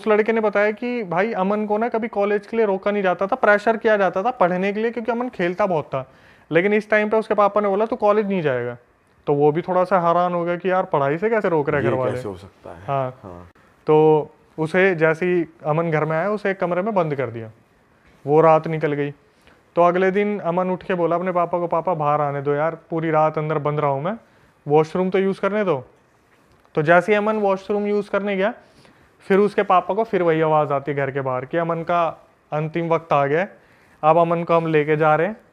उस लड़के ने बताया कि भाई अमन को ना कभी कॉलेज के लिए रोका नहीं जाता था प्रेशर किया जाता था पढ़ने के लिए क्योंकि अमन खेलता बहुत था लेकिन इस टाइम पे उसके पापा ने बोला तो कॉलेज नहीं जाएगा तो वो भी थोड़ा सा हैरान हो गया कि यार पढ़ाई से कैसे रोक रहे घर वाले हो सकता है हाँ, हाँ। तो उसे जैसे ही अमन घर में आया उसे एक कमरे में बंद कर दिया वो रात निकल गई तो अगले दिन अमन उठ के बोला अपने पापा को पापा बाहर आने दो यार पूरी रात अंदर बंद रहा हूँ मैं वॉशरूम तो यूज़ करने दो तो जैसे ही अमन वॉशरूम यूज़ करने गया फिर उसके पापा को फिर वही आवाज़ आती है घर के बाहर कि अमन का अंतिम वक्त आ गया अब अमन को हम लेके जा रहे हैं